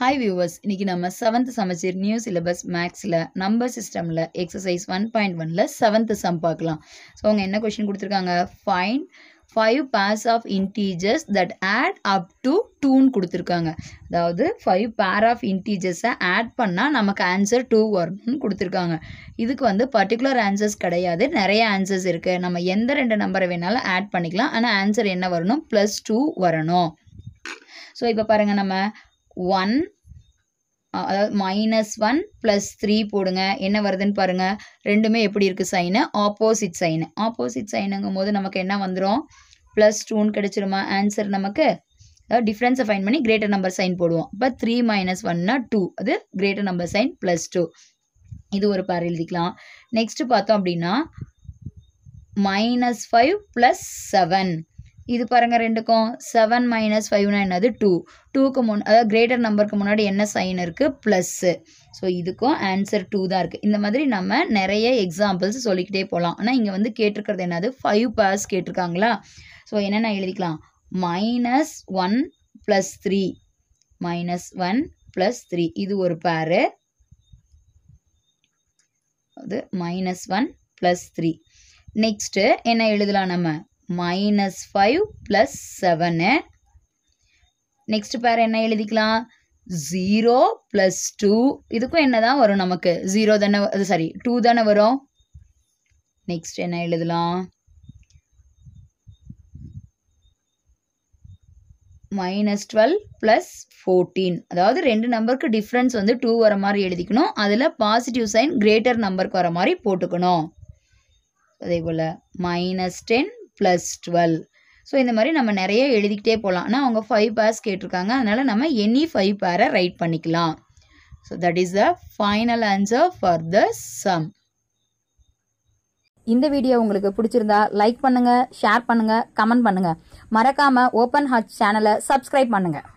hi viewers இன்றைக்கி நம்ம seventh சமச்சீர் நியூ சிலபஸ் மேக்ஸில் நம்பர் சிஸ்டமில் எக்ஸசைஸ் ஒன் பாயிண்ட் ஒனில் செவன்த்து சம் பார்க்கலாம் ஸோ அவங்க என்ன கொஷின் கொடுத்துருக்காங்க find five pairs of integers that add up to டூன்னு கொடுத்துருக்காங்க அதாவது ஃபைவ் பேர் ஆஃப் இன்டீஜர்ஸை ஆட் பண்ணால் நமக்கு ஆன்சர் டூ வரணும்னு கொடுத்துருக்காங்க இதுக்கு வந்து பர்டிகுலர் ஆன்சர்ஸ் கிடையாது நிறைய ஆன்சர்ஸ் இருக்குது நம்ம எந்த ரெண்டு நம்பரை வேணாலும் ஆட் பண்ணிக்கலாம் ஆனால் ஆன்சர் என்ன வரணும் ப்ளஸ் டூ வரணும் ஸோ இப்போ பாருங்கள் நம்ம ஒன் அதாவது மைனஸ் ஒன் ப்ளஸ் த்ரீ போடுங்க என்ன வருதுன்னு பாருங்கள் ரெண்டுமே எப்படி இருக்குது சைனு ஆப்போசிட் சைனு ஆப்போசிட் சைனுங்கும் போது நமக்கு என்ன வந்துடும் ப்ளஸ் டூன்னு கிடச்சிருமா ஆன்சர் நமக்கு அதாவது டிஃப்ரென்ஸை ஃபைன் பண்ணி கிரேட்டர் நம்பர் சைன் போடுவோம் இப்போ த்ரீ மைனஸ் ஒன்னா டூ அது greater number sign plus two இது ஒரு பார் எழுதிக்கலாம் நெக்ஸ்ட்டு பார்த்தோம் அப்படின்னா மைனஸ் ஃபைவ் ப்ளஸ் செவன் இது பாருங்கள் ரெண்டுக்கும் செவன் மைனஸ் ஃபைவ்னா என்னது டூ டூக்கு முன் அதாவது கிரேட்டர் நம்பருக்கு முன்னாடி என்ன சைன் இருக்குது ப்ளஸ்ஸு ஸோ இதுக்கும் ஆன்சர் டூ தான் இருக்குது இந்த மாதிரி நம்ம நிறைய எக்ஸாம்பிள்ஸ் சொல்லிக்கிட்டே போகலாம் ஆனால் இங்கே வந்து கேட்டிருக்கிறது என்னது ஃபைவ் பேர்ஸ் கேட்டிருக்காங்களா ஸோ என்னென்ன எழுதிக்கலாம் minus one plus three minus one plus three இது ஒரு பேரு அது minus one plus three next என்ன எழுதலாம் நம்ம minus five plus seven next pair என்ன எழுதிக்கலாம் ஜீரோ ப்ளஸ் டூ இதுக்கும் என்ன தான் வரும் நமக்கு ஜீரோ தானே அது சாரி டூ தானே வரும் நெக்ஸ்ட் என்ன எழுதலாம் மைனஸ் டுவெல் ப்ளஸ் ஃபோர்டீன் அதாவது ரெண்டு நம்பருக்கு difference வந்து டூ வர மாதிரி எழுதிக்கணும் அதில் பாசிட்டிவ் சைன் கிரேட்டர் நம்பருக்கு வர மாதிரி போட்டுக்கணும் அதே போல் minus ten plus twelve so இந்த மாதிரி நம்ம நிறைய எழுதிக்கிட்டே போகலாம் ஆனால் அவங்க ஃபைவ் பேர்ஸ் கேட்டிருக்காங்க அதனால் நம்ம எனி ஃபைவ் பேரை ரைட் பண்ணிக்கலாம் so that is the final answer for the sum இந்த வீடியோ உங்களுக்கு பிடிச்சிருந்தா லைக் பண்ணுங்கள் ஷேர் பண்ணுங்கள் கமெண்ட் பண்ணுங்கள் மறக்காமல் ஓப்பன் ஹார்ட் சேனலை சப்ஸ்கிரைப் பண்ணுங்கள்